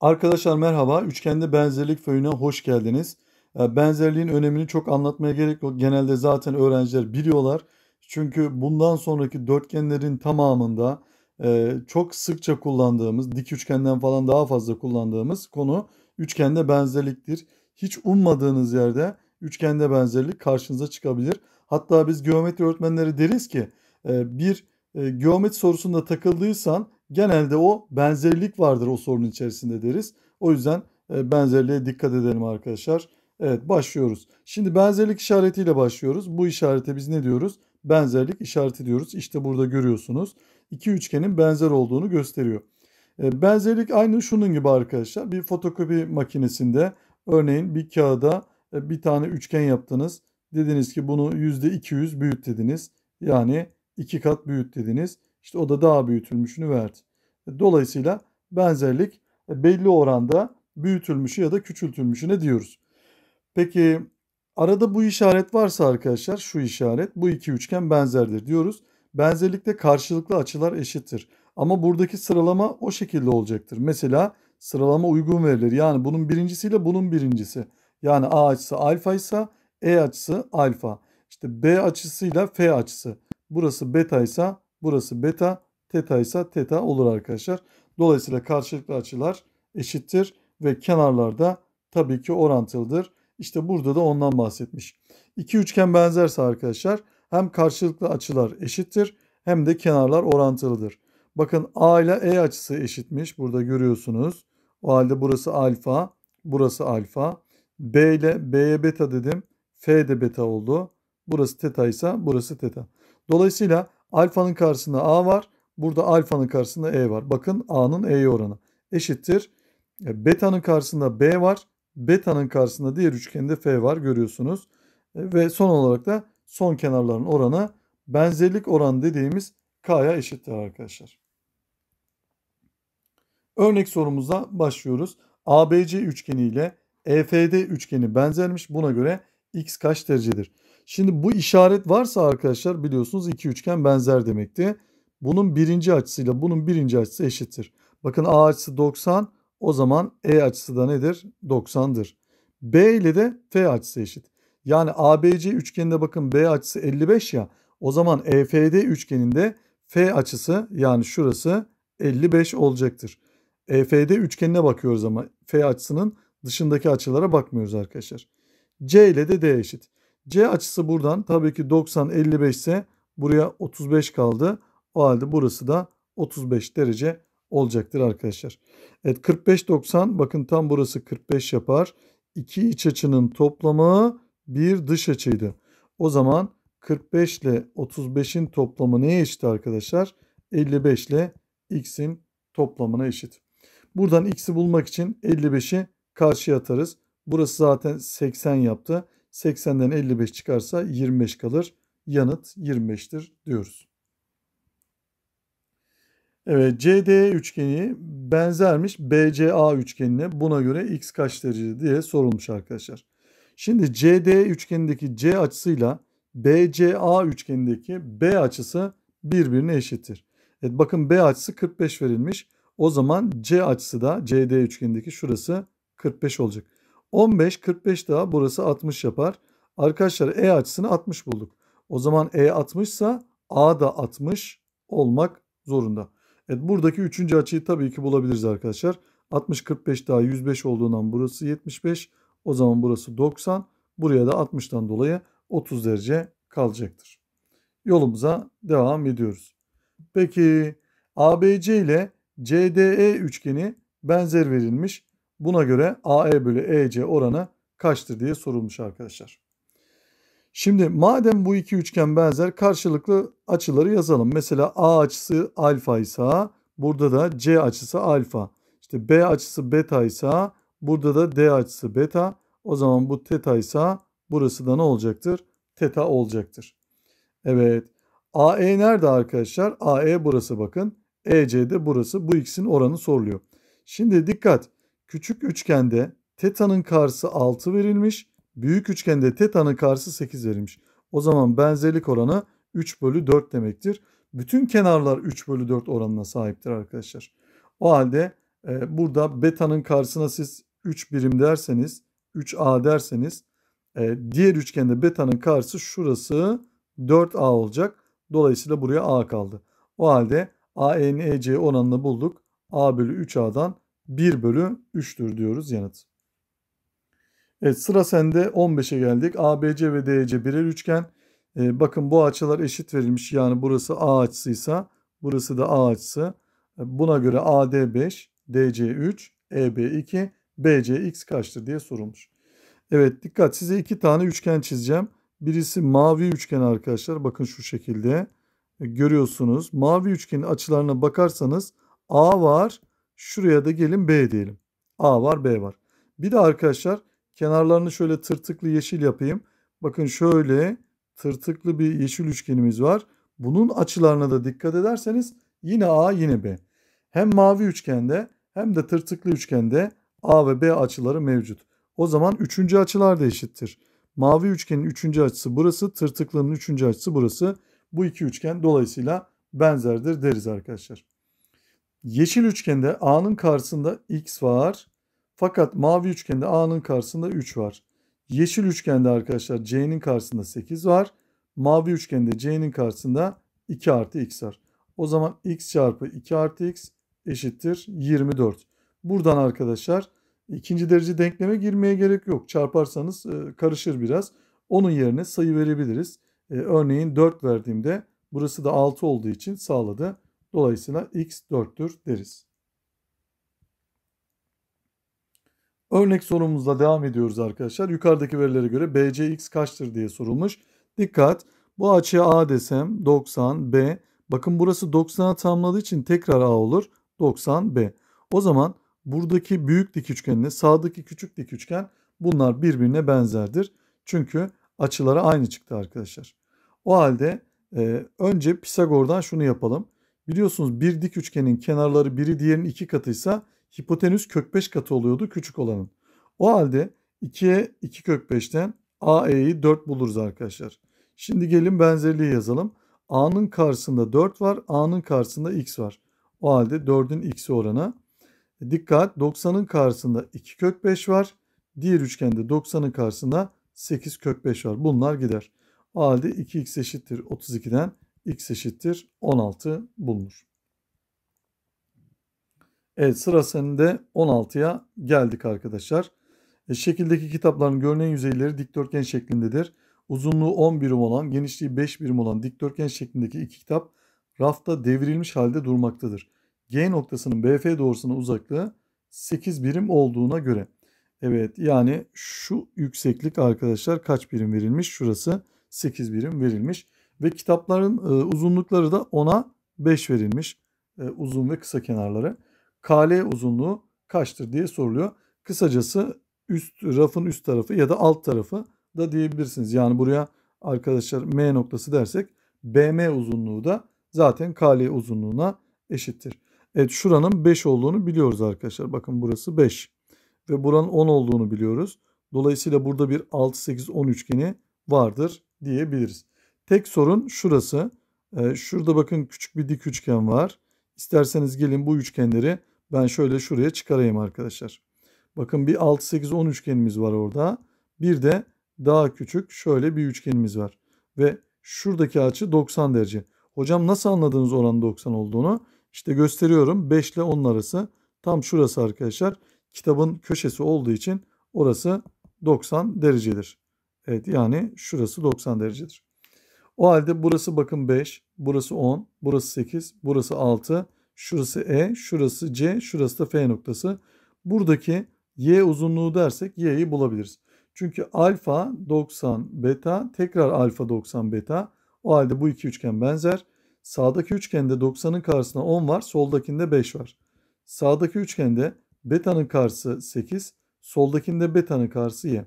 Arkadaşlar merhaba. Üçgende benzerlik föyüne hoş geldiniz. Ee, benzerliğin önemini çok anlatmaya gerek yok. Genelde zaten öğrenciler biliyorlar. Çünkü bundan sonraki dörtgenlerin tamamında e, çok sıkça kullandığımız, dik üçgenden falan daha fazla kullandığımız konu üçgende benzerliktir. Hiç ummadığınız yerde üçgende benzerlik karşınıza çıkabilir. Hatta biz geometri öğretmenleri deriz ki e, bir e, geometri sorusunda takıldıysan genelde o benzerlik vardır o sorunun içerisinde deriz. O yüzden e, benzerliğe dikkat edelim arkadaşlar. Evet başlıyoruz. Şimdi benzerlik işaretiyle başlıyoruz. Bu işarete biz ne diyoruz? Benzerlik işareti diyoruz. İşte burada görüyorsunuz. İki üçgenin benzer olduğunu gösteriyor. E, benzerlik aynı şunun gibi arkadaşlar. Bir fotokopi makinesinde örneğin bir kağıda e, bir tane üçgen yaptınız. Dediniz ki bunu %200 büyüt dediniz. Yani iki kat büyüt dediniz. İşte o da daha büyütülmüşünü verdi. E, dolayısıyla benzerlik e, belli oranda büyütülmüşü ya da küçültülmüşüne diyoruz. Peki arada bu işaret varsa arkadaşlar şu işaret bu iki üçgen benzerdir diyoruz. Benzerlikte karşılıklı açılar eşittir. Ama buradaki sıralama o şekilde olacaktır. Mesela sıralama uygun verilir. Yani bunun birincisiyle bunun birincisi. Yani A açısı alfa ise E açısı alfa. İşte B açısıyla F açısı. Burası beta ise Burası beta, teta ise teta olur arkadaşlar. Dolayısıyla karşılıklı açılar eşittir ve kenarlar da tabii ki orantılıdır. İşte burada da ondan bahsetmiş. İki üçgen benzerse arkadaşlar hem karşılıklı açılar eşittir hem de kenarlar orantılıdır. Bakın A ile E açısı eşitmiş. Burada görüyorsunuz. O halde burası alfa, burası alfa. B ile B'ye beta dedim. F de beta oldu. Burası teta ise burası teta. Dolayısıyla Alfanın karşısında A var. Burada alfanın karşısında E var. Bakın A'nın E'ye oranı eşittir. E, beta'nın karşısında B var. Beta'nın karşısında diğer üçgende F var görüyorsunuz. E, ve son olarak da son kenarların oranı benzerlik oranı dediğimiz K'ya eşittir arkadaşlar. Örnek sorumuza başlıyoruz. ABC üçgeni ile EFD üçgeni benzermiş. Buna göre X kaç derecedir? Şimdi bu işaret varsa arkadaşlar biliyorsunuz iki üçgen benzer demekti. Bunun birinci açısıyla bunun birinci açısı eşittir. Bakın A açısı 90 o zaman E açısı da nedir? 90'dır. B ile de F açısı eşit. Yani ABC üçgeninde bakın B açısı 55 ya o zaman EFD üçgeninde F açısı yani şurası 55 olacaktır. EFD üçgenine bakıyoruz ama F açısının dışındaki açılara bakmıyoruz arkadaşlar. C ile de D eşit. C açısı buradan tabii ki 90 55 ise buraya 35 kaldı. O halde burası da 35 derece olacaktır arkadaşlar. Evet 45 90 bakın tam burası 45 yapar. İki iç açının toplamı bir dış açıydı. O zaman 45 ile 35'in toplamı neye eşit arkadaşlar? 55 ile x'in toplamına eşit. Buradan x'i bulmak için 55'i karşıya atarız. Burası zaten 80 yaptı. 80'den 55 çıkarsa 25 kalır. Yanıt 25'tir diyoruz. Evet CD üçgeni benzermiş BCA üçgenine. Buna göre x kaç derece diye sorulmuş arkadaşlar. Şimdi CD üçgenindeki C açısıyla BCA üçgenindeki B açısı birbirine eşittir. Evet bakın B açısı 45 verilmiş. O zaman C açısı da CD üçgenindeki şurası 45 olacak. 15, 45 daha burası 60 yapar. Arkadaşlar E açısını 60 bulduk. O zaman E 60 ise A da 60 olmak zorunda. Evet buradaki üçüncü açıyı tabii ki bulabiliriz arkadaşlar. 60, 45 daha 105 olduğundan burası 75. O zaman burası 90. Buraya da 60'tan dolayı 30 derece kalacaktır. Yolumuza devam ediyoruz. Peki ABC ile CDE üçgeni benzer verilmiş. Buna göre AE bölü EC oranı kaçtır diye sorulmuş arkadaşlar. Şimdi madem bu iki üçgen benzer karşılıklı açıları yazalım. Mesela A açısı alfa ise burada da C açısı alfa. İşte B açısı beta ise burada da D açısı beta. O zaman bu teta ise burası da ne olacaktır? Teta olacaktır. Evet. AE nerede arkadaşlar? AE burası bakın. EC de burası. Bu ikisinin oranı soruluyor. Şimdi dikkat. Küçük üçgende teta'nın karşısı 6 verilmiş. Büyük üçgende teta'nın karşısı 8 verilmiş. O zaman benzerlik oranı 3 bölü 4 demektir. Bütün kenarlar 3 bölü 4 oranına sahiptir arkadaşlar. O halde e, burada beta'nın karşısına siz 3 birim derseniz 3A derseniz e, diğer üçgende beta'nın karşısı şurası 4A olacak. Dolayısıyla buraya A kaldı. O halde ANEC e, oranını bulduk. A bölü 3A'dan 1 bölü 3'tür diyoruz yanıt. Evet sıra sende 15'e geldik. ABC ve DC birer üçgen. Ee, bakın bu açılar eşit verilmiş. Yani burası A açısıysa burası da A açısı. Ee, buna göre AD 5, DC 3, EB 2, BC x kaçtır diye sorulmuş. Evet dikkat size iki tane üçgen çizeceğim. Birisi mavi üçgen arkadaşlar. Bakın şu şekilde ee, görüyorsunuz. Mavi üçgenin açılarına bakarsanız A var Şuraya da gelin B diyelim. A var B var. Bir de arkadaşlar kenarlarını şöyle tırtıklı yeşil yapayım. Bakın şöyle tırtıklı bir yeşil üçgenimiz var. Bunun açılarına da dikkat ederseniz yine A yine B. Hem mavi üçgende hem de tırtıklı üçgende A ve B açıları mevcut. O zaman üçüncü açılar da eşittir. Mavi üçgenin üçüncü açısı burası, tırtıklının üçüncü açısı burası. Bu iki üçgen dolayısıyla benzerdir deriz arkadaşlar. Yeşil üçgende A'nın karşısında X var. Fakat mavi üçgende A'nın karşısında 3 var. Yeşil üçgende arkadaşlar C'nin karşısında 8 var. Mavi üçgende C'nin karşısında 2 artı X var. O zaman X çarpı 2 artı X eşittir 24. Buradan arkadaşlar ikinci derece denkleme girmeye gerek yok. Çarparsanız e, karışır biraz. Onun yerine sayı verebiliriz. E, örneğin 4 verdiğimde burası da 6 olduğu için sağladı. Dolayısıyla x 4'tür deriz. Örnek sorumuzla devam ediyoruz arkadaşlar. Yukarıdaki verilere göre BCX kaçtır diye sorulmuş. Dikkat bu açıya A desem 90 B. Bakın burası 90'a tamladığı için tekrar A olur. 90 B. O zaman buradaki büyük dik üçgenle sağdaki küçük dik üçgen bunlar birbirine benzerdir. Çünkü açıları aynı çıktı arkadaşlar. O halde e, önce Pisagor'dan şunu yapalım. Biliyorsunuz bir dik üçgenin kenarları biri diğerinin iki katıysa hipotenüs kök 5 katı oluyordu küçük olanın. O halde 2'ye 2 kök 5'ten AE'yi 4 buluruz arkadaşlar. Şimdi gelin benzerliği yazalım. A'nın karşısında 4 var. A'nın karşısında X var. O halde 4'ün x oranı. Dikkat 90'ın karşısında 2 kök 5 var. Diğer üçgende 90'ın karşısında 8 kök 5 var. Bunlar gider. O halde 2x eşittir 32'den x eşittir 16 bulunur. Evet sırasında 16'ya geldik arkadaşlar. E, şekildeki kitapların görünen yüzeyleri dikdörtgen şeklindedir. Uzunluğu 10 birim olan, genişliği 5 birim olan dikdörtgen şeklindeki iki kitap rafta devrilmiş halde durmaktadır. G noktasının BF doğrusuna uzaklığı 8 birim olduğuna göre. Evet yani şu yükseklik arkadaşlar kaç birim verilmiş? Şurası 8 birim verilmiş. Ve kitapların e, uzunlukları da ona 5 verilmiş. E, uzun ve kısa kenarları. KL uzunluğu kaçtır diye soruluyor. Kısacası üst rafın üst tarafı ya da alt tarafı da diyebilirsiniz. Yani buraya arkadaşlar M noktası dersek BM uzunluğu da zaten KL uzunluğuna eşittir. Evet şuranın 5 olduğunu biliyoruz arkadaşlar. Bakın burası 5 ve buranın 10 olduğunu biliyoruz. Dolayısıyla burada bir 6, 8, 10 üçgeni vardır diyebiliriz. Tek sorun şurası. E, şurada bakın küçük bir dik üçgen var. İsterseniz gelin bu üçgenleri ben şöyle şuraya çıkarayım arkadaşlar. Bakın bir 6, 8, 10 üçgenimiz var orada. Bir de daha küçük şöyle bir üçgenimiz var. Ve şuradaki açı 90 derece. Hocam nasıl anladınız oranın 90 olduğunu? İşte gösteriyorum 5 ile 10 arası. Tam şurası arkadaşlar. Kitabın köşesi olduğu için orası 90 derecedir. Evet yani şurası 90 derecedir. O halde burası bakın 5, burası 10, burası 8, burası 6, şurası E, şurası C, şurası da F noktası. Buradaki Y uzunluğu dersek Y'yi bulabiliriz. Çünkü alfa 90 beta tekrar alfa 90 beta. O halde bu iki üçgen benzer. Sağdaki üçgende 90'ın karşısına 10 var. Soldakinde 5 var. Sağdaki üçgende beta'nın karşısı 8. Soldakinde beta'nın karşısı y.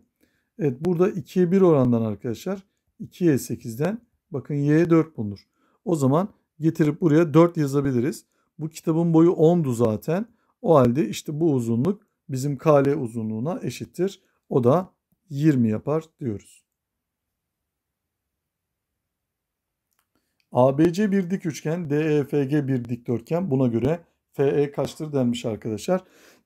Evet burada 2'ye 1 orandan arkadaşlar. 2'ye 8'den Bakın y 4 bulunur. O zaman getirip buraya 4 yazabiliriz. Bu kitabın boyu 10'du zaten. O halde işte bu uzunluk bizim kale uzunluğuna eşittir. O da 20 yapar diyoruz. ABC bir dik üçgen, DEFG bir dikdörtgen. Buna göre FE kaçtır denmiş arkadaşlar.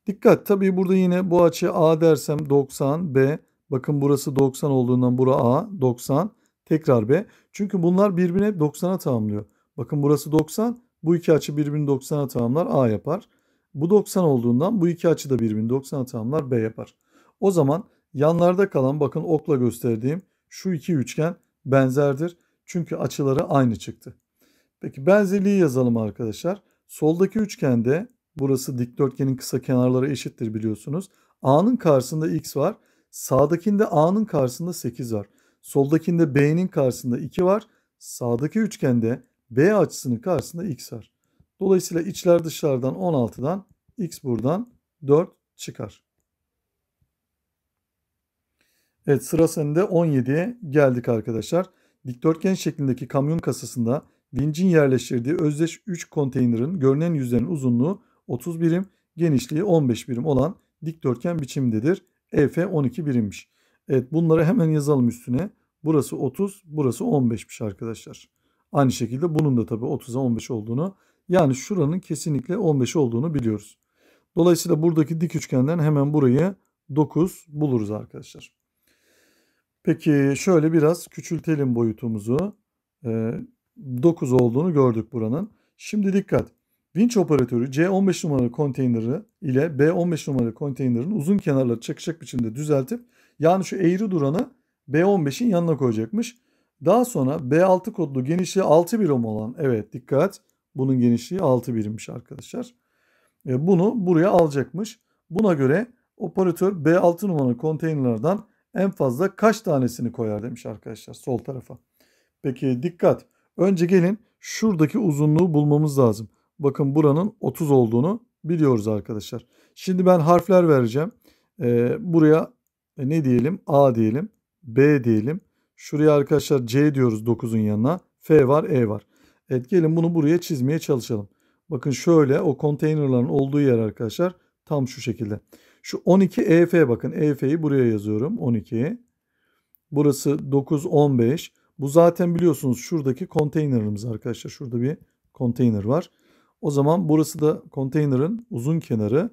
Dikkat tabii burada yine bu açı A dersem 90, B. Bakın burası 90 olduğundan bura A 90. Tekrar B. Çünkü bunlar birbirine 90'a tamamlıyor. Bakın burası 90. Bu iki açı birbirini 90'a tamamlar. A yapar. Bu 90 olduğundan bu iki açı da birbirini 90'a tamamlar. B yapar. O zaman yanlarda kalan bakın okla gösterdiğim şu iki üçgen benzerdir. Çünkü açıları aynı çıktı. Peki benzerliği yazalım arkadaşlar. Soldaki üçgende burası dikdörtgenin kısa kenarları eşittir biliyorsunuz. A'nın karşısında x var. Sağdakinde A'nın karşısında 8 var. Soldakinde B'nin karşısında 2 var. Sağdaki üçgende B açısının karşısında X var. Dolayısıyla içler dışlardan 16'dan X buradan 4 çıkar. Evet sıra sende 17'ye geldik arkadaşlar. Dikdörtgen şeklindeki kamyon kasasında vincin yerleştirdiği özdeş 3 konteynerin görünen yüzlerinin uzunluğu 30 birim, genişliği 15 birim olan dikdörtgen biçimdedir. EF 12 birimmiş. Evet bunları hemen yazalım üstüne. Burası 30, burası 15'miş arkadaşlar. Aynı şekilde bunun da tabi 30'a 15 olduğunu yani şuranın kesinlikle 15 olduğunu biliyoruz. Dolayısıyla buradaki dik üçgenden hemen burayı 9 buluruz arkadaşlar. Peki şöyle biraz küçültelim boyutumuzu. 9 ee, olduğunu gördük buranın. Şimdi dikkat. Winch operatörü C15 numaralı konteyneri ile B15 numaralı konteynerin uzun kenarları çakışık biçimde düzeltip yani şu eğri duranı B15'in yanına koyacakmış. Daha sonra B6 kodlu genişliği 6 birim olan evet dikkat bunun genişliği 6 birimmiş arkadaşlar. E, bunu buraya alacakmış. Buna göre operatör B6 numaralı konteynerlardan en fazla kaç tanesini koyar demiş arkadaşlar sol tarafa. Peki dikkat. Önce gelin şuradaki uzunluğu bulmamız lazım. Bakın buranın 30 olduğunu biliyoruz arkadaşlar. Şimdi ben harfler vereceğim. Ee, buraya e, ne diyelim? A diyelim. B diyelim. Şuraya arkadaşlar C diyoruz 9'un yanına. F var, E var. Evet gelin bunu buraya çizmeye çalışalım. Bakın şöyle o konteynerların olduğu yer arkadaşlar tam şu şekilde. Şu 12 EF bakın EF'yi buraya yazıyorum 12. Burası 9 15. Bu zaten biliyorsunuz şuradaki konteynerimiz arkadaşlar. Şurada bir konteyner var. O zaman burası da konteynerin uzun kenarı.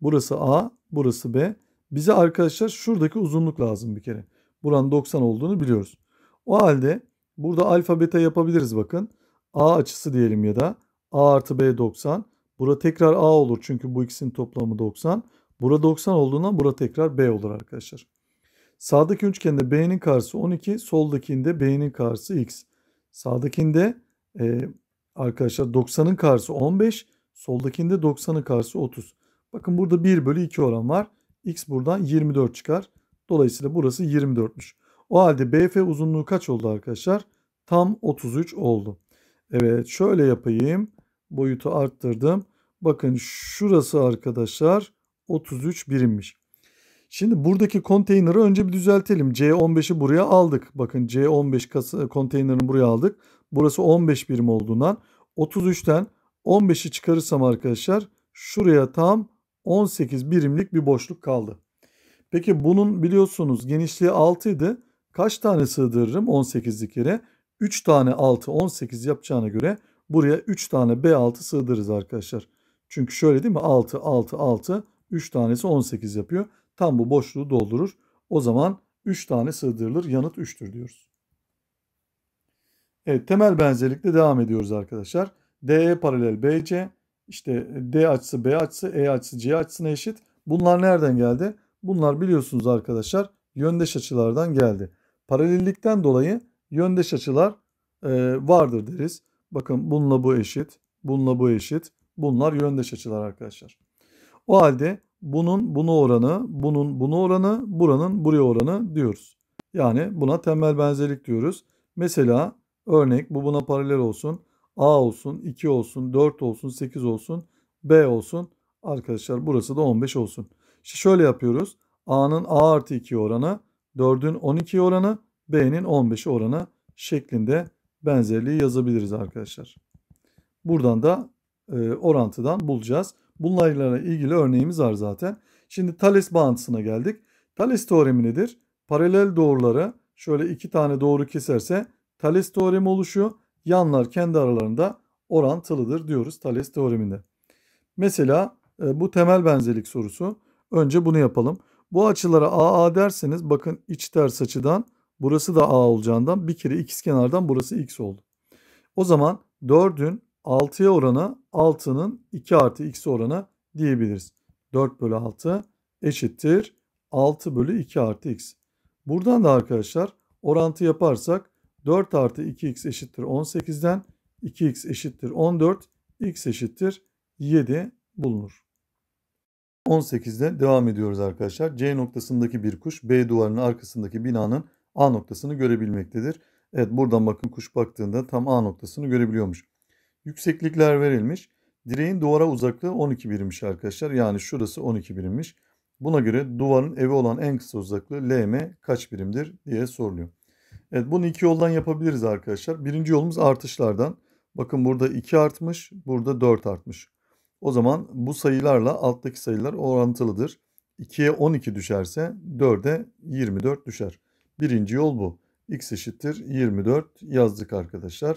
Burası A, burası B. Bize arkadaşlar şuradaki uzunluk lazım bir kere. Buranın 90 olduğunu biliyoruz. O halde burada alfa beta yapabiliriz bakın. A açısı diyelim ya da A artı B 90. Bura tekrar A olur çünkü bu ikisinin toplamı 90. Bura 90 olduğundan bura tekrar B olur arkadaşlar. Sağdaki üçgende B'nin karşısı 12. Soldakinde B'nin karşısı X. Sağdakinde e, arkadaşlar 90'ın karşısı 15. Soldakinde 90'ın karşısı 30. Bakın burada 1 bölü 2 oran var. X buradan 24 çıkar. Dolayısıyla burası 24'müş. O halde BF uzunluğu kaç oldu arkadaşlar? Tam 33 oldu. Evet şöyle yapayım. Boyutu arttırdım. Bakın şurası arkadaşlar 33 birimmiş. Şimdi buradaki konteyneri önce bir düzeltelim. C15'i buraya aldık. Bakın C15 konteynerini buraya aldık. Burası 15 birim olduğundan 33'ten 15'i çıkarırsam arkadaşlar şuraya tam 18 birimlik bir boşluk kaldı. Peki bunun biliyorsunuz genişliği 6 idi. Kaç tane sığdırırım 18'lik yere? 3 tane 6 18 yapacağına göre buraya 3 tane B6 sığdırırız arkadaşlar. Çünkü şöyle değil mi? 6 6 6 3 tanesi 18 yapıyor. Tam bu boşluğu doldurur. O zaman 3 tane sığdırılır. Yanıt 3'tür diyoruz. Evet temel benzerlikle devam ediyoruz arkadaşlar. DE paralel BC işte e, D açısı, B açısı, E açısı, C açısına eşit. Bunlar nereden geldi? Bunlar biliyorsunuz arkadaşlar yöndeş açılardan geldi. Paralellikten dolayı yöndeş açılar e, vardır deriz. Bakın bununla bu eşit, bununla bu eşit. Bunlar yöndeş açılar arkadaşlar. O halde bunun bunu oranı, bunun bunu oranı, buranın buraya oranı diyoruz. Yani buna temel benzerlik diyoruz. Mesela örnek bu buna paralel olsun. A olsun, 2 olsun, 4 olsun, 8 olsun, B olsun. Arkadaşlar burası da 15 olsun. İşte şöyle yapıyoruz. A'nın A artı 2 oranı, 4'ün 12 oranı, B'nin 15 oranı şeklinde benzerliği yazabiliriz arkadaşlar. Buradan da e, orantıdan bulacağız. Bunlarla ilgili örneğimiz var zaten. Şimdi Thales bağıntısına geldik. Thales teoremi nedir? Paralel doğruları şöyle iki tane doğru keserse Thales teoremi oluşuyor yanlar kendi aralarında orantılıdır diyoruz Thales teoreminde. Mesela e, bu temel benzerlik sorusu. Önce bunu yapalım. Bu açılara AA derseniz bakın iç ters açıdan burası da A olacağından bir kere ikiz kenardan burası X oldu. O zaman 4'ün 6'ya oranı 6'nın 2 artı X oranı diyebiliriz. 4 bölü 6 eşittir 6 bölü 2 artı X. Buradan da arkadaşlar orantı yaparsak 4 artı 2x eşittir 18'den 2x eşittir 14, x eşittir 7 bulunur. 18'de devam ediyoruz arkadaşlar. C noktasındaki bir kuş B duvarının arkasındaki binanın A noktasını görebilmektedir. Evet buradan bakın kuş baktığında tam A noktasını görebiliyormuş. Yükseklikler verilmiş. Direğin duvara uzaklığı 12 birimmiş arkadaşlar. Yani şurası 12 birimmiş. Buna göre duvarın evi olan en kısa uzaklığı LM kaç birimdir diye soruluyor. Evet bunu iki yoldan yapabiliriz arkadaşlar. Birinci yolumuz artışlardan. Bakın burada 2 artmış, burada 4 artmış. O zaman bu sayılarla alttaki sayılar orantılıdır. 2'ye 12 düşerse 4'e 24 düşer. Birinci yol bu. X eşittir 24 yazdık arkadaşlar.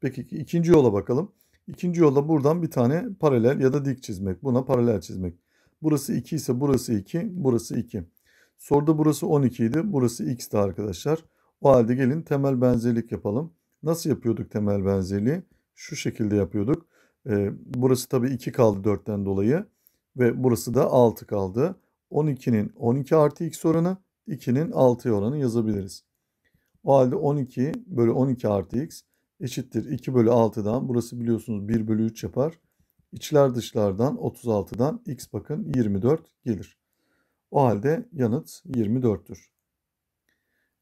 Peki ikinci yola bakalım. İkinci yolda buradan bir tane paralel ya da dik çizmek. Buna paralel çizmek. Burası 2 ise burası 2, burası 2. Soruda burası 12 idi, burası x'ti arkadaşlar. O halde gelin temel benzerlik yapalım. Nasıl yapıyorduk temel benzerliği? Şu şekilde yapıyorduk. E, burası tabii 2 kaldı 4'ten dolayı ve burası da 6 kaldı. 12'nin 12 artı x oranı 2'nin 6 oranı yazabiliriz. O halde 12 bölü 12 artı x eşittir 2 bölü 6'dan burası biliyorsunuz 1 bölü 3 yapar. İçler dışlardan 36'dan x bakın 24 gelir. O halde yanıt 24'tür.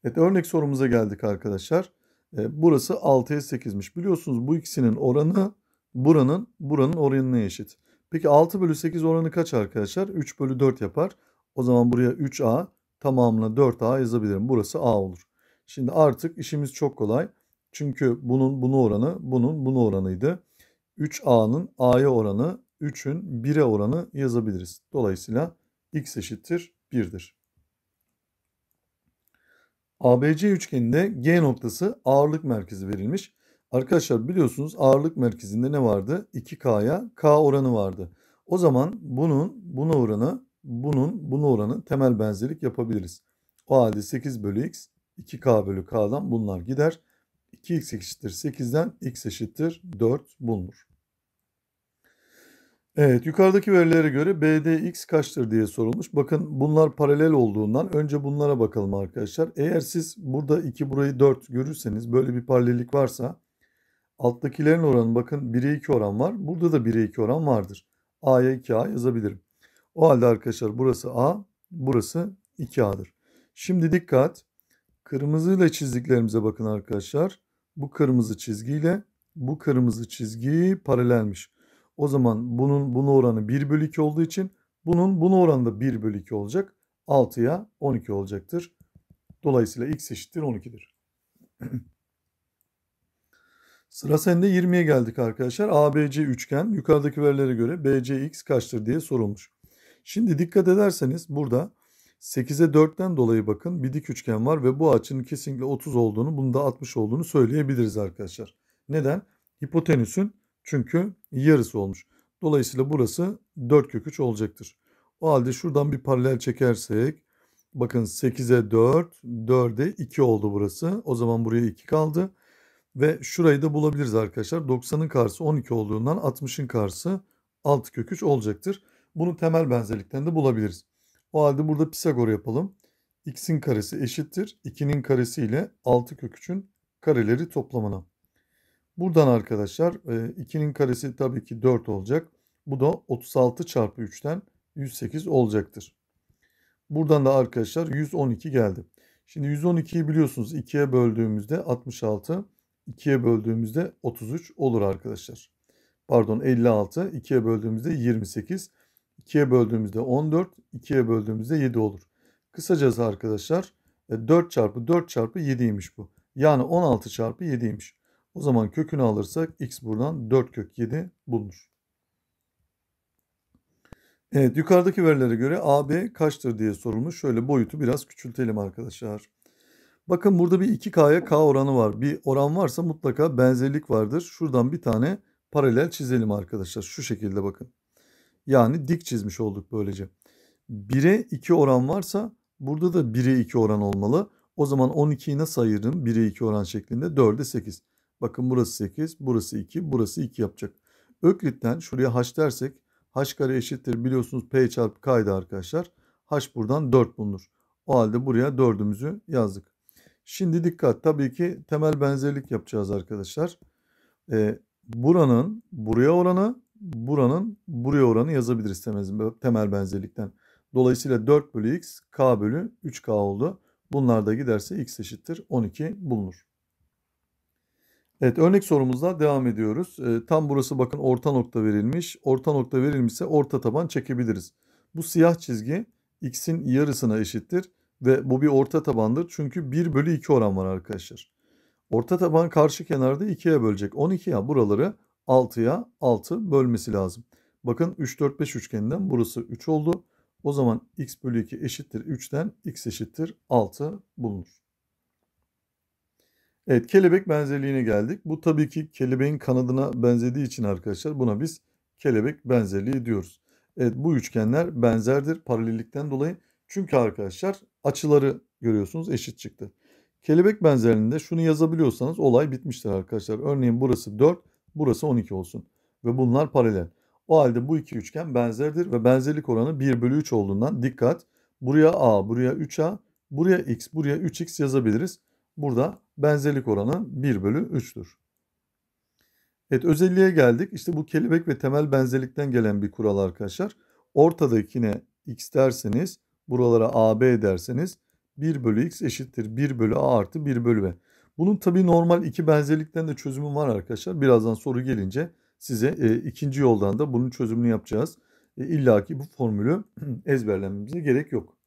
Evet örnek sorumuza geldik arkadaşlar. E, burası 6'ya 8'miş. Biliyorsunuz bu ikisinin oranı buranın buranın oranına eşit. Peki 6 bölü 8 oranı kaç arkadaşlar? 3 bölü 4 yapar. O zaman buraya 3A tamamına 4A yazabilirim. Burası A olur. Şimdi artık işimiz çok kolay. Çünkü bunun bunu oranı, bunun bunu oranıydı. 3A'nın A'ya oranı, 3'ün 1'e oranı yazabiliriz. Dolayısıyla x eşittir 1'dir. ABC üçgeninde G noktası ağırlık merkezi verilmiş. Arkadaşlar biliyorsunuz ağırlık merkezinde ne vardı? 2K'ya K oranı vardı. O zaman bunun buna oranı, bunun buna oranı temel benzerlik yapabiliriz. O halde 8 bölü x, 2K bölü K'dan bunlar gider. 2x eşittir 8'den x eşittir 4 bulunur. Evet, yukarıdaki verilere göre BDX kaçtır diye sorulmuş. Bakın bunlar paralel olduğundan önce bunlara bakalım arkadaşlar. Eğer siz burada 2 burayı 4 görürseniz böyle bir paralellik varsa alttakilerin oranı bakın 1'e 2 oran var. Burada da 1'e 2 oran vardır. A'ya 2A yazabilirim. O halde arkadaşlar burası A, burası 2A'dır. Şimdi dikkat. Kırmızıyla çizdiklerimize bakın arkadaşlar. Bu kırmızı çizgiyle bu kırmızı çizgi paralelmiş. O zaman bunun bunu oranı 1 bölü 2 olduğu için bunun bunu oranı da 1 bölü 2 olacak. 6'ya 12 olacaktır. Dolayısıyla x eşittir 12'dir. Sıra sende 20'ye geldik arkadaşlar. ABC üçgen yukarıdaki verilere göre BCX kaçtır diye sorulmuş. Şimdi dikkat ederseniz burada 8'e 4'ten dolayı bakın bir dik üçgen var ve bu açının kesinlikle 30 olduğunu, bunu da 60 olduğunu söyleyebiliriz arkadaşlar. Neden? Hipotenüsün çünkü yarısı olmuş. Dolayısıyla burası 4 kök 3 olacaktır. O halde şuradan bir paralel çekersek bakın 8'e 4, 4'e 2 oldu burası. O zaman buraya 2 kaldı. Ve şurayı da bulabiliriz arkadaşlar. 90'ın karşısı 12 olduğundan 60'ın karşısı 6 kök 3 olacaktır. Bunu temel benzerlikten de bulabiliriz. O halde burada Pisagor yapalım. x'in karesi eşittir 2'nin karesi ile 6 kök 3'ün kareleri toplamına. Buradan arkadaşlar 2'nin e, karesi tabii ki 4 olacak. Bu da 36 çarpı 3'ten 108 olacaktır. Buradan da arkadaşlar 112 geldi. Şimdi 112'yi biliyorsunuz 2'ye böldüğümüzde 66, 2'ye böldüğümüzde 33 olur arkadaşlar. Pardon 56, 2'ye böldüğümüzde 28, 2'ye böldüğümüzde 14, 2'ye böldüğümüzde 7 olur. Kısacası arkadaşlar 4 e, çarpı 4 çarpı 7'ymiş bu. Yani 16 çarpı 7'ymiş. O zaman kökünü alırsak x buradan 4 kök 7 bulunur. Evet yukarıdaki verilere göre AB kaçtır diye sorulmuş. Şöyle boyutu biraz küçültelim arkadaşlar. Bakın burada bir 2K'ya K oranı var. Bir oran varsa mutlaka benzerlik vardır. Şuradan bir tane paralel çizelim arkadaşlar. Şu şekilde bakın. Yani dik çizmiş olduk böylece. 1'e 2 oran varsa burada da 1'e 2 oran olmalı. O zaman 12'yi nasıl ayırırım? 1'e 2 oran şeklinde 4'e 8. Bakın burası 8, burası 2, burası 2 yapacak. Öklitten şuraya h dersek h kare eşittir biliyorsunuz p çarpı k'ydı arkadaşlar. h buradan 4 bulunur. O halde buraya 4'ümüzü yazdık. Şimdi dikkat tabii ki temel benzerlik yapacağız arkadaşlar. Ee, buranın buraya oranı, buranın buraya oranı yazabiliriz temel benzerlikten. Dolayısıyla 4 bölü x k bölü 3k oldu. Bunlar da giderse x eşittir 12 bulunur. Evet örnek sorumuzla devam ediyoruz. E, tam burası bakın orta nokta verilmiş. Orta nokta verilmişse orta taban çekebiliriz. Bu siyah çizgi x'in yarısına eşittir ve bu bir orta tabandır. Çünkü 1 bölü 2 oran var arkadaşlar. Orta taban karşı kenarda 2'ye bölecek. 12 ya buraları 6'ya 6 bölmesi lazım. Bakın 3 4 5 üçgeninden burası 3 oldu. O zaman x bölü 2 eşittir 3'ten x eşittir 6 bulunur. Evet kelebek benzerliğine geldik. Bu tabii ki kelebeğin kanadına benzediği için arkadaşlar buna biz kelebek benzerliği diyoruz. Evet bu üçgenler benzerdir paralellikten dolayı. Çünkü arkadaşlar açıları görüyorsunuz eşit çıktı. Kelebek benzerliğinde şunu yazabiliyorsanız olay bitmiştir arkadaşlar. Örneğin burası 4, burası 12 olsun. Ve bunlar paralel. O halde bu iki üçgen benzerdir ve benzerlik oranı 1 bölü 3 olduğundan dikkat. Buraya A, buraya 3A, buraya X, buraya 3X yazabiliriz. Burada benzerlik oranı 1 bölü 3'tür. Evet özelliğe geldik. İşte bu kelebek ve temel benzerlikten gelen bir kural arkadaşlar. Ortadakine x derseniz buralara AB derseniz 1 bölü x eşittir 1 bölü a artı 1 bölü b. Bunun tabi normal iki benzerlikten de çözümü var arkadaşlar. Birazdan soru gelince size e, ikinci yoldan da bunun çözümünü yapacağız. E, İlla ki bu formülü ezberlememize gerek yok.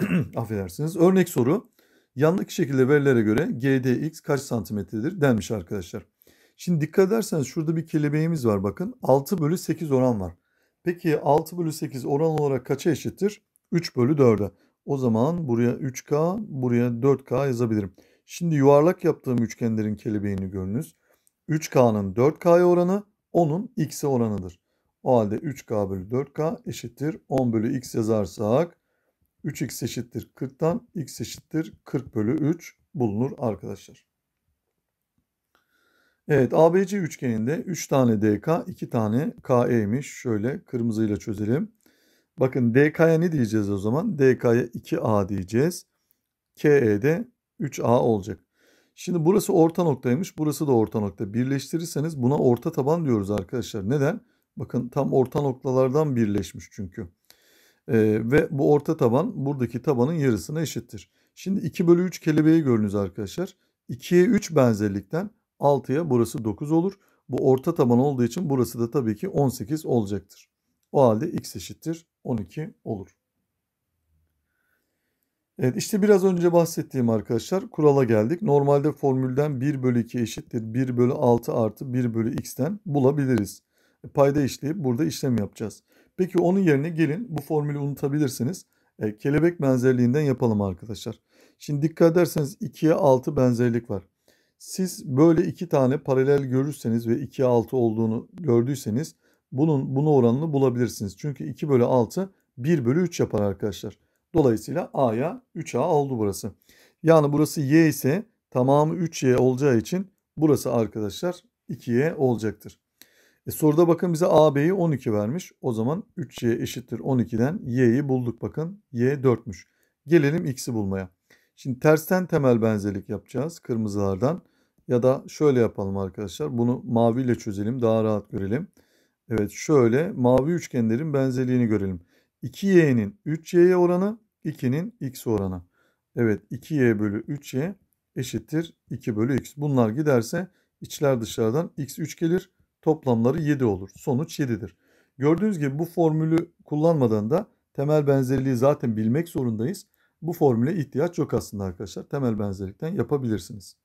Affedersiniz. Örnek soru. Yanlık şekilde verilere göre GDX kaç santimetredir denmiş arkadaşlar. Şimdi dikkat ederseniz şurada bir kelebeğimiz var bakın. 6 bölü 8 oran var. Peki 6 bölü 8 oran olarak kaça eşittir? 3 bölü 4'e. O zaman buraya 3K, buraya 4K yazabilirim. Şimdi yuvarlak yaptığım üçgenlerin kelebeğini görünüz. 3K'nın 4K'ya oranı, onun X'e oranıdır. O halde 3K bölü 4K eşittir. 10 bölü X yazarsak 3x eşittir 40'tan x eşittir 40 bölü 3 bulunur arkadaşlar. Evet ABC üçgeninde 3 tane DK 2 tane KE'ymiş. Şöyle kırmızıyla çözelim. Bakın DK'ya ne diyeceğiz o zaman? DK'ya 2A diyeceğiz. KE'de 3A olacak. Şimdi burası orta noktaymış. Burası da orta nokta. Birleştirirseniz buna orta taban diyoruz arkadaşlar. Neden? Bakın tam orta noktalardan birleşmiş çünkü. E, ve bu orta taban buradaki tabanın yarısına eşittir. Şimdi 2 bölü 3 kelebeği görünüz arkadaşlar. 2'ye 3 benzerlikten 6'ya burası 9 olur. Bu orta taban olduğu için burası da tabii ki 18 olacaktır. O halde x eşittir 12 olur. Evet işte biraz önce bahsettiğim arkadaşlar kurala geldik. Normalde formülden 1 bölü 2 eşittir 1 bölü 6 artı 1 bölü x'ten bulabiliriz. E, payda işleyip burada işlem yapacağız. Peki onun yerine gelin bu formülü unutabilirsiniz. E, kelebek benzerliğinden yapalım arkadaşlar. Şimdi dikkat ederseniz 2'ye 6 benzerlik var. Siz böyle iki tane paralel görürseniz ve 2'ye 6 olduğunu gördüyseniz bunun buna oranını bulabilirsiniz. Çünkü 2 bölü 6 1 bölü 3 yapar arkadaşlar. Dolayısıyla A'ya 3A oldu burası. Yani burası Y ise tamamı 3Y olacağı için burası arkadaşlar 2Y olacaktır. E soruda bakın bize AB'yi 12 vermiş. O zaman 3Y eşittir 12'den Y'yi bulduk bakın. Y 4'müş. Gelelim X'i bulmaya. Şimdi tersten temel benzerlik yapacağız kırmızılardan. Ya da şöyle yapalım arkadaşlar. Bunu maviyle çözelim daha rahat görelim. Evet şöyle mavi üçgenlerin benzerliğini görelim. 2y'nin 3y'ye oranı 2'nin x oranı. Evet 2y bölü 3y eşittir 2 bölü x. Bunlar giderse içler dışlardan x3 gelir toplamları 7 olur. Sonuç 7'dir. Gördüğünüz gibi bu formülü kullanmadan da temel benzerliği zaten bilmek zorundayız. Bu formüle ihtiyaç yok aslında arkadaşlar. Temel benzerlikten yapabilirsiniz.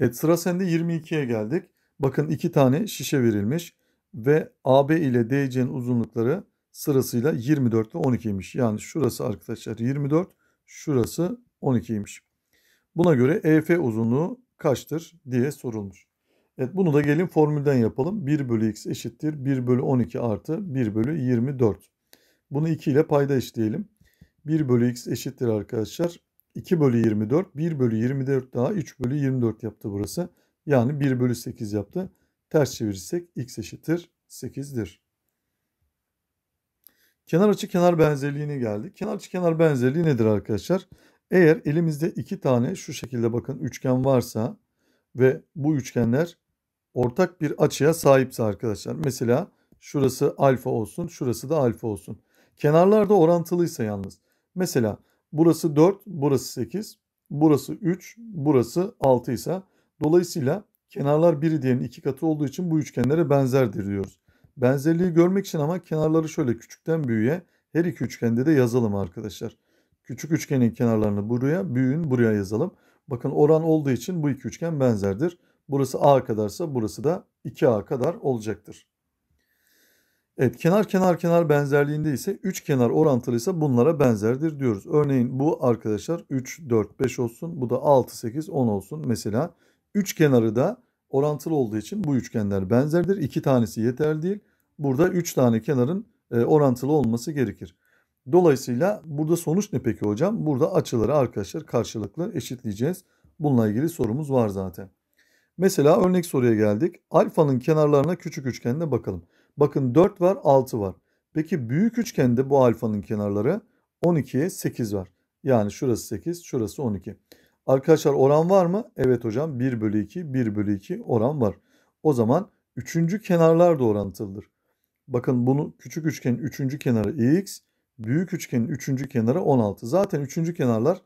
Evet sıra sende 22'ye geldik. Bakın iki tane şişe verilmiş ve AB ile DC'nin uzunlukları sırasıyla 24 ve 12'ymiş. Yani şurası arkadaşlar 24, şurası 12'ymiş. Buna göre EF uzunluğu kaçtır diye sorulmuş. Evet bunu da gelin formülden yapalım. 1 bölü x eşittir 1 bölü 12 artı 1 bölü 24. Bunu 2 ile payda eşleyelim. 1 bölü x eşittir arkadaşlar. 2 bölü 24. 1 bölü 24 daha 3 bölü 24 yaptı burası. Yani 1 bölü 8 yaptı. Ters çevirirsek x eşittir 8'dir. Kenar açı kenar benzerliğine geldik. Kenar açı kenar benzerliği nedir arkadaşlar? Eğer elimizde iki tane şu şekilde bakın üçgen varsa ve bu üçgenler ortak bir açıya sahipse arkadaşlar. Mesela şurası alfa olsun, şurası da alfa olsun. Kenarlar da orantılıysa yalnız. Mesela burası 4, burası 8, burası 3, burası 6 ise dolayısıyla kenarlar biri diğerinin iki katı olduğu için bu üçgenlere benzerdir diyoruz. Benzerliği görmek için ama kenarları şöyle küçükten büyüğe her iki üçgende de yazalım arkadaşlar. Küçük üçgenin kenarlarını buraya, büyüğün buraya yazalım. Bakın oran olduğu için bu iki üçgen benzerdir. Burası A kadarsa burası da 2A kadar olacaktır. Evet kenar kenar kenar benzerliğinde ise 3 kenar orantılıysa bunlara benzerdir diyoruz. Örneğin bu arkadaşlar 3, 4, 5 olsun. Bu da 6, 8, 10 olsun. Mesela 3 kenarı da orantılı olduğu için bu üçgenler benzerdir. 2 tanesi yeterli değil. Burada 3 tane kenarın e, orantılı olması gerekir. Dolayısıyla burada sonuç ne peki hocam? Burada açıları arkadaşlar karşılıklı eşitleyeceğiz. Bununla ilgili sorumuz var zaten. Mesela örnek soruya geldik. Alfanın kenarlarına küçük üçgende bakalım. Bakın 4 var 6 var. Peki büyük üçgende bu alfanın kenarları 12'ye 8 var. Yani şurası 8 şurası 12. Arkadaşlar oran var mı? Evet hocam 1 bölü 2 1 bölü 2 oran var. O zaman üçüncü kenarlar da orantılıdır. Bakın bunu küçük üçgenin üçüncü kenarı x, büyük üçgenin üçüncü kenarı 16. Zaten üçüncü kenarlar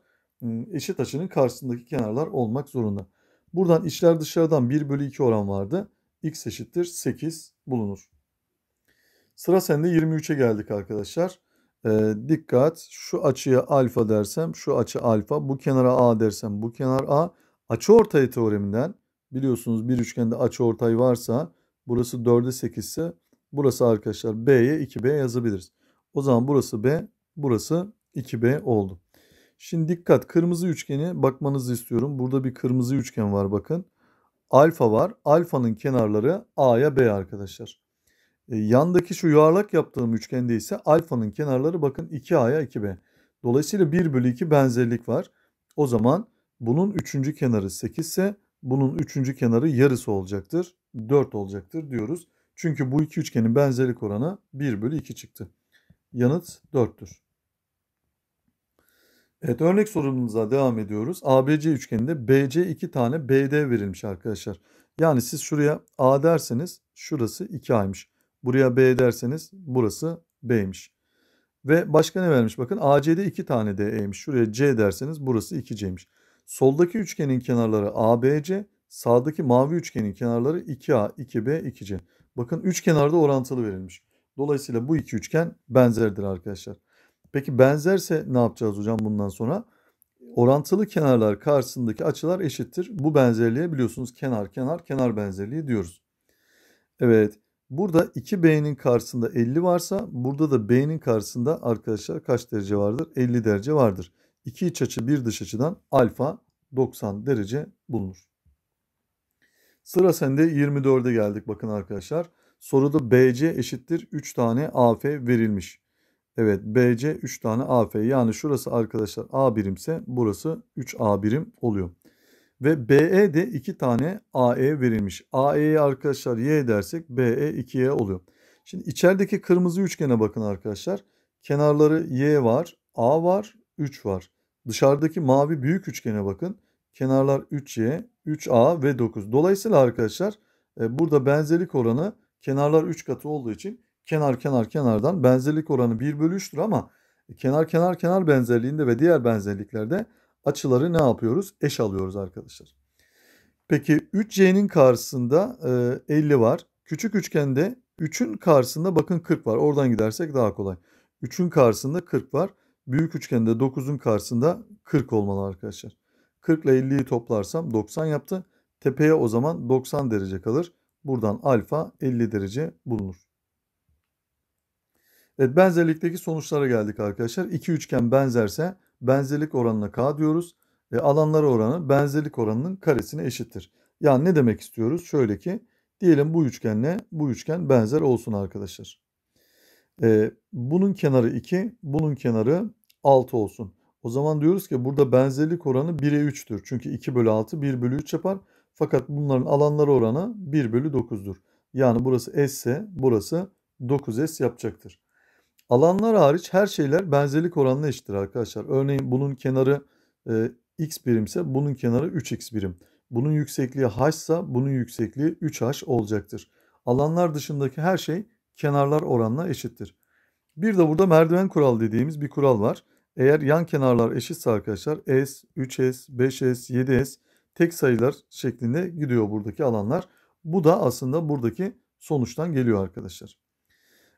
ıı, eşit açının karşısındaki kenarlar olmak zorunda. Buradan içler dışarıdan 1 bölü 2 oran vardı. X eşittir 8 bulunur. Sıra sende 23'e geldik arkadaşlar. Ee, dikkat şu açıya alfa dersem şu açı alfa. Bu kenara a dersem bu kenar a. Açı ortayı teoreminden biliyorsunuz bir üçgende açı ortay varsa burası 4'e 8 ise burası arkadaşlar b'ye 2b yazabiliriz. O zaman burası b burası 2b oldu. Şimdi dikkat kırmızı üçgeni bakmanızı istiyorum. Burada bir kırmızı üçgen var bakın. Alfa var. Alfanın kenarları A'ya B arkadaşlar. E, yandaki şu yuvarlak yaptığım üçgende ise alfanın kenarları bakın 2A'ya 2B. Dolayısıyla 1 bölü 2 benzerlik var. O zaman bunun üçüncü kenarı 8 ise bunun üçüncü kenarı yarısı olacaktır. 4 olacaktır diyoruz. Çünkü bu iki üçgenin benzerlik oranı 1 bölü 2 çıktı. Yanıt 4'tür. Evet örnek sorumuza devam ediyoruz. ABC üçgeninde BC 2 tane BD verilmiş arkadaşlar. Yani siz şuraya A derseniz şurası 2A'ymış. Buraya B derseniz burası B'ymiş. Ve başka ne vermiş bakın AC'de 2 tane DE'ymiş. Şuraya C derseniz burası 2C'ymiş. Soldaki üçgenin kenarları ABC, sağdaki mavi üçgenin kenarları 2A, 2B, 2C. Bakın üç kenarda orantılı verilmiş. Dolayısıyla bu iki üçgen benzerdir arkadaşlar. Peki benzerse ne yapacağız hocam bundan sonra? Orantılı kenarlar karşısındaki açılar eşittir. Bu benzerliğe biliyorsunuz kenar kenar kenar benzerliği diyoruz. Evet burada 2B'nin karşısında 50 varsa burada da B'nin karşısında arkadaşlar kaç derece vardır? 50 derece vardır. 2 iç açı 1 dış açıdan alfa 90 derece bulunur. Sıra sende 24'e geldik bakın arkadaşlar. Soruda BC eşittir 3 tane AF verilmiş. Evet BC 3 tane AF. Yani şurası arkadaşlar A birimse burası 3A birim oluyor. Ve BE de 2 tane AE verilmiş. AE'ye arkadaşlar Y dersek BE 2Y oluyor. Şimdi içerideki kırmızı üçgene bakın arkadaşlar. Kenarları Y var, A var, 3 var. Dışarıdaki mavi büyük üçgene bakın. Kenarlar 3Y, 3A ve 9. Dolayısıyla arkadaşlar e, burada benzerlik oranı kenarlar 3 katı olduğu için kenar kenar kenardan benzerlik oranı 1 bölü 3'tür ama kenar kenar kenar benzerliğinde ve diğer benzerliklerde açıları ne yapıyoruz? Eş alıyoruz arkadaşlar. Peki 3C'nin karşısında 50 var. Küçük üçgende 3'ün karşısında bakın 40 var. Oradan gidersek daha kolay. 3'ün karşısında 40 var. Büyük üçgende 9'un karşısında 40 olmalı arkadaşlar. 40 ile 50'yi toplarsam 90 yaptı. Tepeye o zaman 90 derece kalır. Buradan alfa 50 derece bulunur. Evet benzerlikteki sonuçlara geldik arkadaşlar. İki üçgen benzerse benzerlik oranına K diyoruz. E, alanları oranı benzerlik oranının karesine eşittir. Yani ne demek istiyoruz? Şöyle ki diyelim bu üçgenle bu üçgen benzer olsun arkadaşlar. E, bunun kenarı 2, bunun kenarı 6 olsun. O zaman diyoruz ki burada benzerlik oranı 1'e 3'tür. Çünkü 2 bölü 6 1 bölü 3 yapar. Fakat bunların alanları oranı 1 bölü 9'dur. Yani burası S ise burası 9S yapacaktır. Alanlar hariç her şeyler benzerlik oranına eşittir arkadaşlar. Örneğin bunun kenarı e, x birimse bunun kenarı 3x birim. Bunun yüksekliği h ise bunun yüksekliği 3h olacaktır. Alanlar dışındaki her şey kenarlar oranına eşittir. Bir de burada merdiven kuralı dediğimiz bir kural var. Eğer yan kenarlar eşitse arkadaşlar S, 3S, 5S, 7S tek sayılar şeklinde gidiyor buradaki alanlar. Bu da aslında buradaki sonuçtan geliyor arkadaşlar.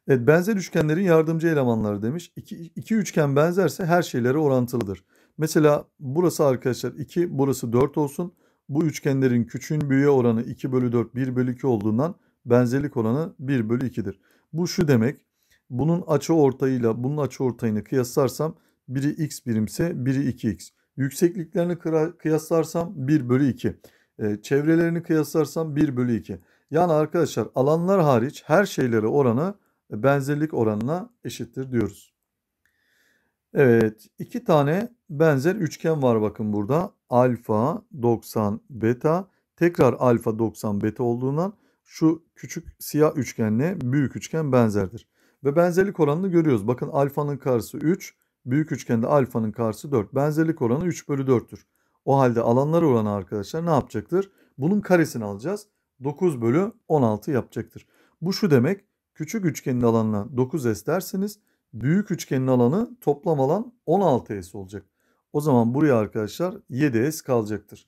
Evet, benzer üçgenlerin yardımcı elemanları demiş. İki, iki üçgen benzerse her şeyleri orantılıdır. Mesela burası arkadaşlar 2, burası 4 olsun. Bu üçgenlerin küçüğün büyüğe oranı 2 bölü 4, 1 bölü 2 olduğundan benzerlik oranı 1 bölü 2'dir. Bu şu demek, bunun açı ortayıyla bunun açı ortayını kıyaslarsam biri x birimse biri 2x. Yüksekliklerini kıyaslarsam 1 bölü 2. Ee, çevrelerini kıyaslarsam 1 bölü 2. Yani arkadaşlar alanlar hariç her şeyleri oranı benzerlik oranına eşittir diyoruz. Evet iki tane benzer üçgen var bakın burada. Alfa 90 beta tekrar alfa 90 beta olduğundan şu küçük siyah üçgenle büyük üçgen benzerdir. Ve benzerlik oranını görüyoruz. Bakın alfanın karşısı 3, büyük üçgende alfanın karşısı 4. Benzerlik oranı 3 bölü 4'tür. O halde alanlar oranı arkadaşlar ne yapacaktır? Bunun karesini alacağız. 9 bölü 16 yapacaktır. Bu şu demek Küçük üçgenin alanına 9S derseniz büyük üçgenin alanı toplam alan 16S olacak. O zaman buraya arkadaşlar 7S kalacaktır.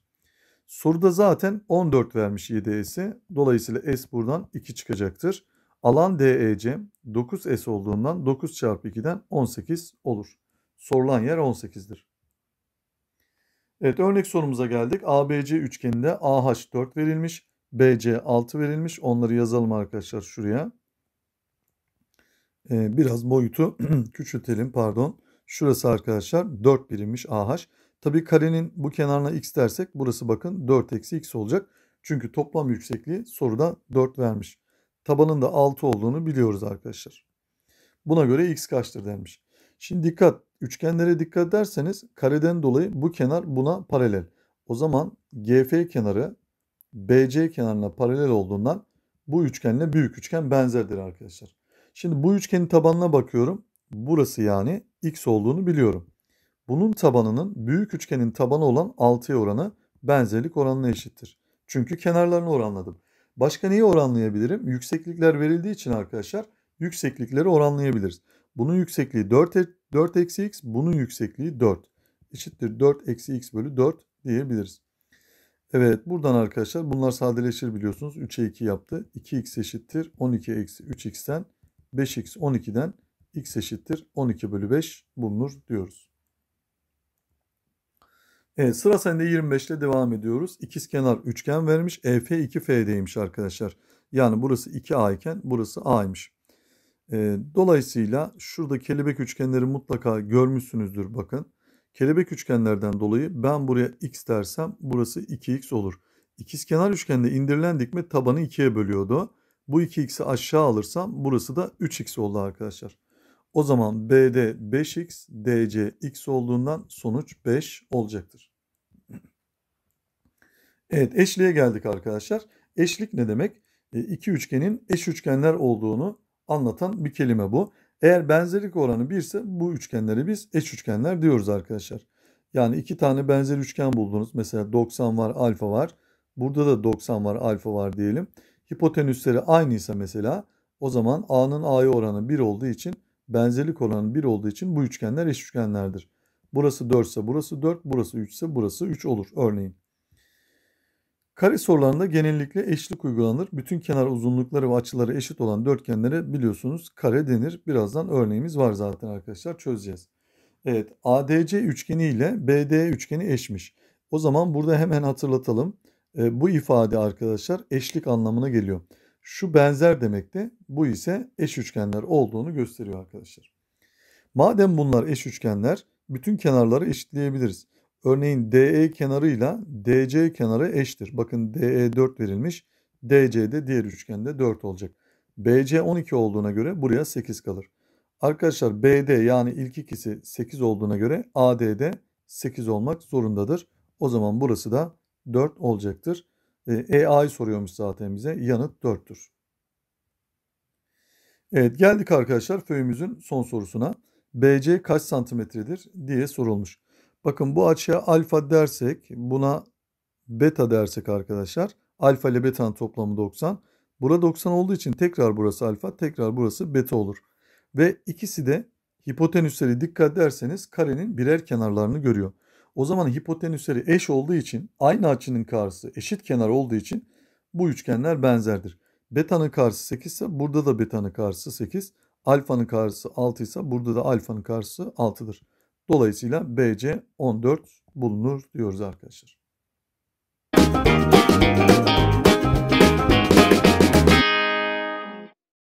Soruda zaten 14 vermiş 7S'i. Dolayısıyla S buradan 2 çıkacaktır. Alan DEC 9S olduğundan 9 çarpı 2'den 18 olur. Sorulan yer 18'dir. Evet örnek sorumuza geldik. ABC üçgeninde AH 4 verilmiş. BC 6 verilmiş. Onları yazalım arkadaşlar şuraya. Ee, biraz boyutu küçültelim pardon. Şurası arkadaşlar 4 birimmiş AH. Tabii karenin bu kenarına x dersek burası bakın 4 eksi x olacak. Çünkü toplam yüksekliği soruda 4 vermiş. Tabanın da 6 olduğunu biliyoruz arkadaşlar. Buna göre x kaçtır denmiş. Şimdi dikkat üçgenlere dikkat ederseniz kareden dolayı bu kenar buna paralel. O zaman GF kenarı BC kenarına paralel olduğundan bu üçgenle büyük üçgen benzerdir arkadaşlar. Şimdi bu üçgenin tabanına bakıyorum. Burası yani x olduğunu biliyorum. Bunun tabanının büyük üçgenin tabanı olan 6'ya oranı benzerlik oranına eşittir. Çünkü kenarlarını oranladım. Başka neyi oranlayabilirim? Yükseklikler verildiği için arkadaşlar yükseklikleri oranlayabiliriz. Bunun yüksekliği 4, 4 e, eksi x, bunun yüksekliği 4. Eşittir 4 eksi x bölü 4 diyebiliriz. Evet buradan arkadaşlar bunlar sadeleşir biliyorsunuz. 3'e 2 yaptı. 2x eşittir 12 eksi 3x'ten 5x 12'den x eşittir 12 bölü 5 bulunur diyoruz. Evet, sıra sende 25 ile devam ediyoruz. İkiz kenar üçgen vermiş. EF 2F'deymiş arkadaşlar. Yani burası 2A iken burası A'ymış. E, dolayısıyla şurada kelebek üçgenleri mutlaka görmüşsünüzdür bakın. Kelebek üçgenlerden dolayı ben buraya x dersem burası 2x olur. İkiz kenar üçgende indirilen dikme tabanı 2'ye bölüyordu. Bu 2x'i aşağı alırsam burası da 3x oldu arkadaşlar. O zaman BD 5x, DC x olduğundan sonuç 5 olacaktır. Evet eşliğe geldik arkadaşlar. Eşlik ne demek? E, iki üçgenin eş üçgenler olduğunu anlatan bir kelime bu. Eğer benzerlik oranı 1 ise bu üçgenleri biz eş üçgenler diyoruz arkadaşlar. Yani iki tane benzer üçgen buldunuz. Mesela 90 var alfa var. Burada da 90 var alfa var diyelim hipotenüsleri aynıysa mesela o zaman A'nın A'ya oranı 1 olduğu için benzerlik oranı 1 olduğu için bu üçgenler eş üçgenlerdir. Burası 4 ise burası 4, burası 3 ise burası 3 olur örneğin. Kare sorularında genellikle eşlik uygulanır. Bütün kenar uzunlukları ve açıları eşit olan dörtgenlere biliyorsunuz kare denir. Birazdan örneğimiz var zaten arkadaşlar çözeceğiz. Evet ADC üçgeni ile BD üçgeni eşmiş. O zaman burada hemen hatırlatalım. E, bu ifade arkadaşlar eşlik anlamına geliyor. Şu benzer demekte bu ise eş üçgenler olduğunu gösteriyor arkadaşlar. Madem bunlar eş üçgenler bütün kenarları eşitleyebiliriz. Örneğin DE kenarıyla DC kenarı eşittir. Bakın DE 4 verilmiş. DC de diğer üçgende 4 olacak. BC 12 olduğuna göre buraya 8 kalır. Arkadaşlar BD yani ilk ikisi 8 olduğuna göre AD'de 8 olmak zorundadır. O zaman burası da 4 olacaktır. E, AI soruyormuş zaten bize. Yanıt 4'tür. Evet geldik arkadaşlar föyümüzün son sorusuna. BC kaç santimetredir diye sorulmuş. Bakın bu açıya alfa dersek buna beta dersek arkadaşlar alfa ile beta'nın toplamı 90. Burada 90 olduğu için tekrar burası alfa tekrar burası beta olur. Ve ikisi de hipotenüsleri dikkat derseniz karenin birer kenarlarını görüyor. O zaman hipotenüsleri eş olduğu için aynı açının karşısı eşit kenar olduğu için bu üçgenler benzerdir. Beta'nın karşısı 8 ise burada da beta'nın karşısı 8. Alfa'nın karşısı 6 ise burada da alfa'nın karşısı 6'dır. Dolayısıyla BC 14 bulunur diyoruz arkadaşlar. Müzik